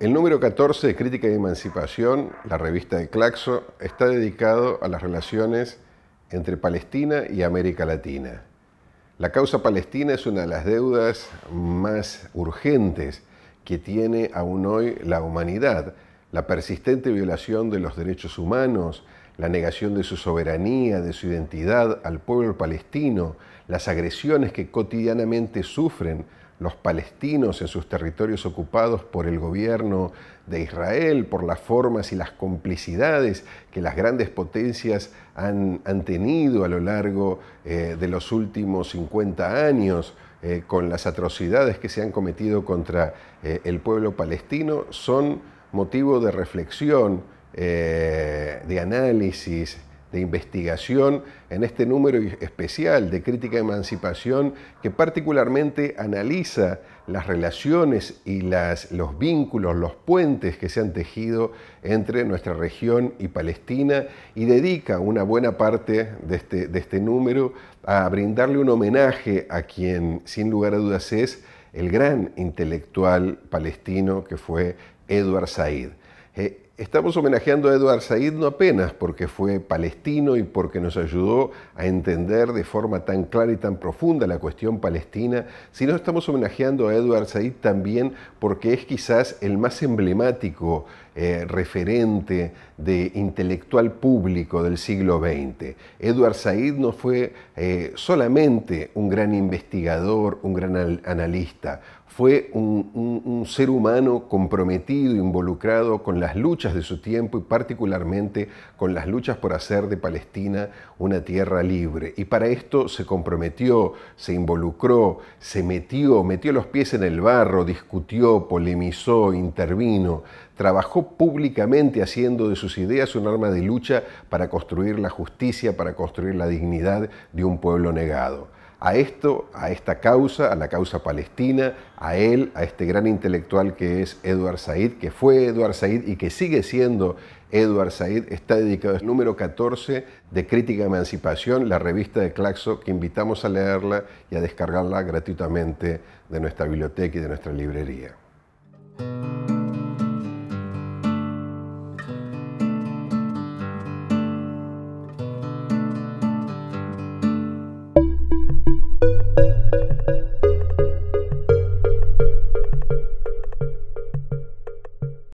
El número 14 de Crítica y Emancipación, la revista de Claxo, está dedicado a las relaciones entre Palestina y América Latina. La causa palestina es una de las deudas más urgentes que tiene aún hoy la humanidad. La persistente violación de los derechos humanos, la negación de su soberanía, de su identidad al pueblo palestino, las agresiones que cotidianamente sufren los palestinos en sus territorios ocupados por el gobierno de Israel, por las formas y las complicidades que las grandes potencias han, tenido a lo largo eh, de los últimos 50 años eh, con las atrocidades que se han cometido contra eh, el pueblo palestino, son motivo de reflexión eh, de análisis, de investigación en este número especial de Crítica de Emancipación que particularmente analiza las relaciones y las, los vínculos, los puentes que se han tejido entre nuestra región y Palestina y dedica una buena parte de este, de este número a brindarle un homenaje a quien sin lugar a dudas es el gran intelectual palestino que fue Edward Said. Eh, Estamos homenajeando a Edward Said no apenas porque fue palestino y porque nos ayudó a entender de forma tan clara y tan profunda la cuestión palestina, sino estamos homenajeando a Edward Said también porque es quizás el más emblemático eh, referente de intelectual público del siglo XX. Edward Said no fue eh, solamente un gran investigador, un gran analista, fue un ser humano comprometido, involucrado con las luchas de su tiempo y particularmente con las luchas por hacer de Palestina una tierra libre. Y para esto se comprometió, se involucró, se metió, metió los pies en el barro, discutió, polemizó, intervino, trabajó públicamente haciendo de sus ideas un arma de lucha para construir la justicia, para construir la dignidad de un pueblo negado a esto, a esta causa, a la causa palestina, a él, a este gran intelectual que es Edward Said, que fue Edward Said y que sigue siendo Edward Said, está dedicado al número 14 de Crítica Emancipación, la revista de Claxo, que invitamos a leerla y a descargarla gratuitamente de nuestra biblioteca y de nuestra librería.